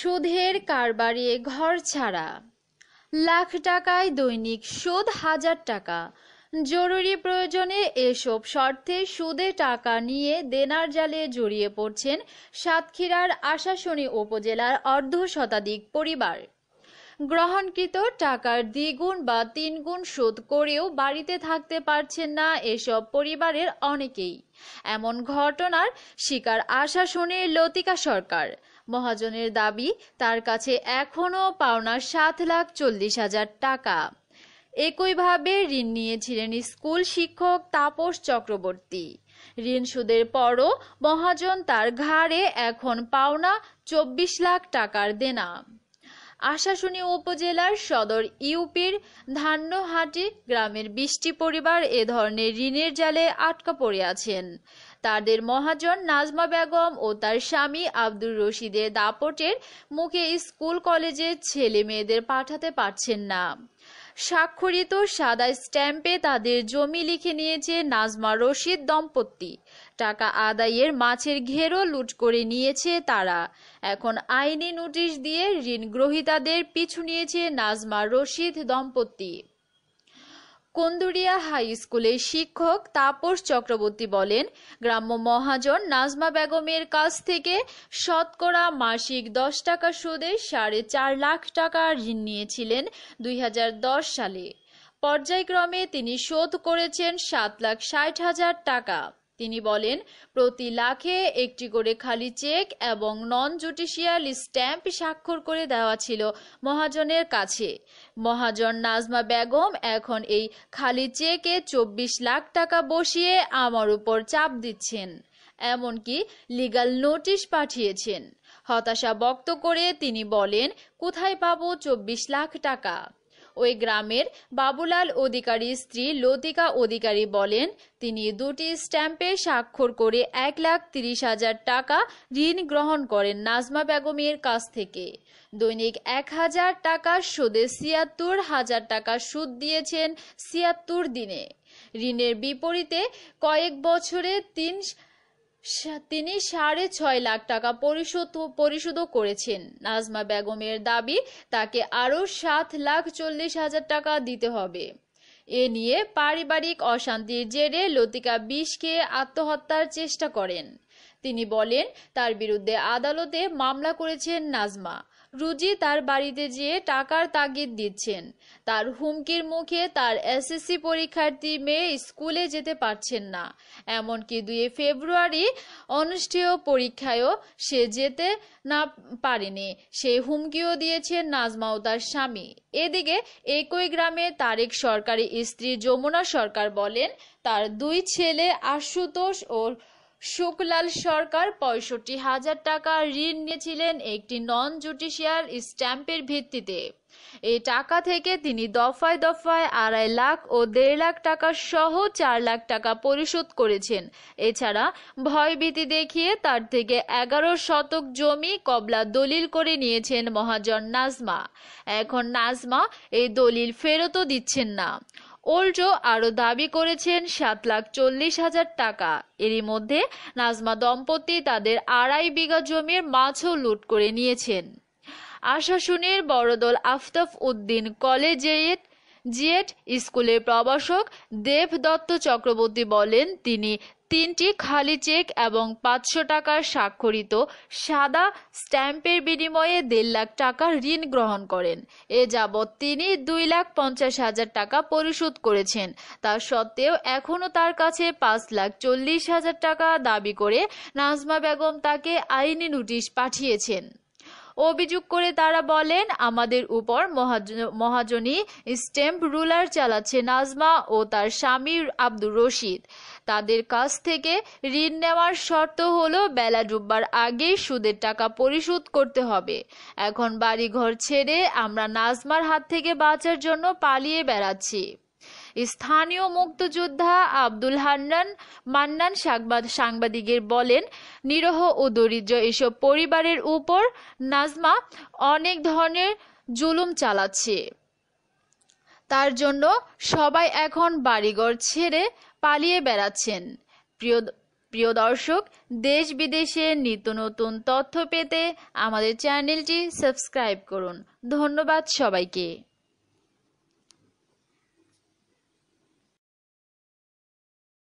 সুদের কারবারে ঘর ছাড়া লাখ টাকায় দৈনিক সুদ হাজার টাকা জরুরি প্রয়োজনে এসব শর্তে সুদে টাকা নিয়ে দেনার জালে জড়িয়ে পড়ছেন সাতক্ষীরার আশাশুনি উপজেলার অর্ধ শতাধিক পরিবার গ্রহণকৃত টাকার দ্বিগুণ বা তিনগুণ শোধ করেও বাড়িতে থাকতে পারছেন না এসব পরিবারের অনেকেই এমন ঘটনার শিকার আশা শুনে লতিকা সরকার মহাজনের দাবি তার কাছে এখনও পাওনা সাত লাখ চল্লিশ হাজার টাকা একইভাবে ঋণ নিয়েছিলেন স্কুল শিক্ষক তাপস চক্রবর্তী ঋণ সুদের পরও মহাজন তার ঘাড়ে এখন পাওনা চব্বিশ লাখ টাকার দেনা আশাশুনি উপজেলার সদর ইউপির ধান্যহাটি গ্রামের বৃষ্টি পরিবার এ ধরনের ঋণের জালে আটকা পড়ে আছেন তাদের মহাজন নাজমা বেগম ও তার স্বামী আব্দুর রশিদের দাপটের মুখে স্কুল কলেজে ছেলে মেয়েদের পাঠাতে পারছেন না স্বাক্ষরিত সাদা স্ট্যাম্পে তাদের জমি লিখে নিয়েছে নাজমা রশিদ দম্পতি টাকা আদায়ের মাছের ঘেরও লুট করে নিয়েছে তারা এখন আইনি নোটিশ দিয়ে ঋণ গ্রহীতাদের পিছু নিয়েছে নাজমা রশিদ দম্পতি কন্দুরিয়া হাই স্কুলের শিক্ষক তাপস চক্রবর্তী বলেন গ্রাম্য মহাজন নাজমা বেগমের কাছ থেকে শতকরা মাসিক দশ টাকা সুদে সাড়ে চার লাখ টাকা ঋণ নিয়েছিলেন দুই সালে পর্যায়ক্রমে তিনি শোধ করেছেন সাত লাখ ষাট হাজার টাকা তিনি বলেন প্রতি লাখে একটি করে খালি চেক এবং নন জুডিশিয়াল স্ট্যাম্প স্বাক্ষর করে দেওয়া ছিল মহাজনের কাছে মহাজন নাজমা বেগম এখন এই খালি চেকে চব্বিশ লাখ টাকা বসিয়ে আমার উপর চাপ দিচ্ছেন এমনকি লিগাল নোটিশ পাঠিয়েছেন হতাশা বক্ত করে তিনি বলেন কোথায় পাবো চব্বিশ লাখ টাকা ওই গ্রামের বাবুলাল অধিকারীর স্ত্রী লতিকা অধিকারী বলেন তিনি দুটি স্ট্যাম্পে স্বাক্ষর করে এক লাখ তিরিশ হাজার টাকা ঋণ গ্রহণ করেন নাজমা বেগমের কাছ থেকে দৈনিক এক হাজার টাকা সুদে ছিয়াত্তর হাজার টাকা সুদ দিয়েছেন ছিয়াত্তর দিনে ঋণের বিপরীতে কয়েক বছরে তিন তিনি সাড়ে ছয় লাখ টাকা পরিশোধ পরিশোধও করেছেন নাজমা বেগমের দাবি তাকে আরও সাত লাখ চল্লিশ হাজার টাকা দিতে হবে এ নিয়ে পারিবারিক অশান্তির জেরে লতিকা বিষ খেয়ে আত্মহত্যার চেষ্টা করেন তিনি বলেন তার বিরুদ্ধে আদালতে মামলা করেছেন নাজমা রুজি তার বাড়িতে যেয়ে টাকার তাগিদ দিচ্ছেন তার হুমকির মুখে তার এসএসসি পরীক্ষার্থী মেয়ে স্কুলে যেতে পারছেন না এমনকি দুই ফেব্রুয়ারি অনুষ্ঠেয় পরীক্ষায়ও সে যেতে না পারেনি সে হুমকিও দিয়েছেন নাজমাও তার স্বামী এদিকে একই গ্রামে তারেক সরকারি স্ত্রী যমুনা সরকার বলেন তার দুই ছেলে আশুতোষ ও শুকলাল সরকার পঁয়ষট্টি হাজার টাকা ঋণ নিয়েছিলেন একটি নন জুডিশিয়াল স্ট্যাম্পের ভিত্তিতে এ টাকা থেকে তিনি দফায় দফায় আড়াই লাখ ও দেড় লাখ টাকা সহ চার লাখ টাকা পরিশোধ করেছেন এছাড়া ভয়ভীতি দেখিয়ে তার থেকে এগারো শতক জমি কবলা দলিল করে নিয়েছেন মহাজন নাজমা এখন নাজমা এই দলিল ফেরতও দিচ্ছেন না ওল্ড্রো আরও দাবি করেছেন সাত লাখ চল্লিশ হাজার টাকা এরই মধ্যে নাজমা দম্পতি তাদের আড়াই বিঘা জমির মাছও লুট করে নিয়েছেন আশাশুনির বড়দল আফতাফ উদ্দিন কলেজিয়েট জিয়েট স্কুলের প্রভাষক দেব দত্ত চক্রবর্তী বলেন তিনি তিনটি খালি চেক এবং পাঁচশো টাকার স্বাক্ষরিত সাদা স্ট্যাম্পের বিনিময়ে দেড় লাখ টাকা ঋণ গ্রহণ করেন এ যাবৎ তিনি দুই লাখ পঞ্চাশ হাজার টাকা পরিশোধ করেছেন তা সত্ত্বেও এখনও তার কাছে পাঁচ লাখ চল্লিশ হাজার টাকা দাবি করে নাজমা বেগম তাকে আইনি নোটিশ পাঠিয়েছেন অভিযোগ করে তারা বলেন আমাদের উপর মহাজনী স্ট্যাম্প রুলার চালাচ্ছে নাজমা ও তার স্বামী আব্দুর রশিদ তাদের কাছ থেকে ঋণ নেওয়ার শর্ত হলো বেলা ডুববার আগেই সুদের টাকা পরিশোধ করতে হবে এখন বাড়িঘর ছেড়ে আমরা নাজমার হাত থেকে বাঁচার জন্য পালিয়ে বেড়াচ্ছি স্থানীয় মুক্তযোদ্ধা আব্দুল হান্নান মান্নান সাংবাদ সাংবাদিকের বলেন নিরহ ও দরিদ্র এসব পরিবারের উপর নাজমা অনেক ধরনের জুলুম চালাচ্ছে তার জন্য সবাই এখন বাড়িঘর ছেড়ে পালিয়ে বেড়াচ্ছেন প্রিয় প্রিয় দর্শক দেশ বিদেশে নিত্য নতুন তথ্য পেতে আমাদের চ্যানেলটি সাবস্ক্রাইব করুন ধন্যবাদ সবাইকে